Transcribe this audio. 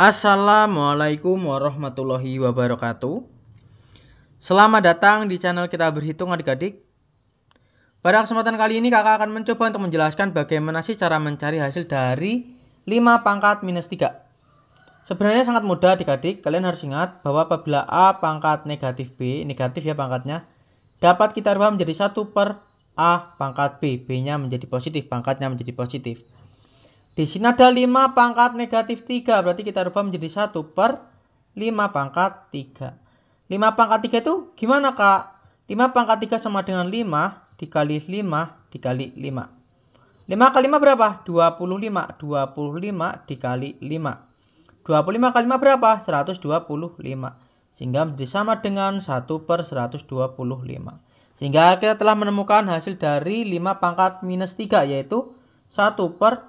Assalamualaikum warahmatullahi wabarakatuh Selamat datang di channel kita berhitung adik-adik Pada kesempatan kali ini kakak akan mencoba untuk menjelaskan bagaimana sih cara mencari hasil dari 5 pangkat minus 3 Sebenarnya sangat mudah adik-adik Kalian harus ingat bahwa apabila A pangkat negatif B Negatif ya pangkatnya Dapat kita rubah menjadi 1 per A pangkat B B nya menjadi positif Pangkatnya menjadi positif di sini ada 5 pangkat negatif 3. Berarti kita rubah menjadi 1 per 5 pangkat 3. 5 pangkat 3 itu gimana kak? 5 pangkat 3 sama dengan 5 dikali 5 dikali 5. 5 kali 5 berapa? 25. 25 dikali 5. 25 kali 5 berapa? 125. Sehingga menjadi sama dengan 1 per 125. Sehingga kita telah menemukan hasil dari 5 pangkat minus 3 yaitu 1 per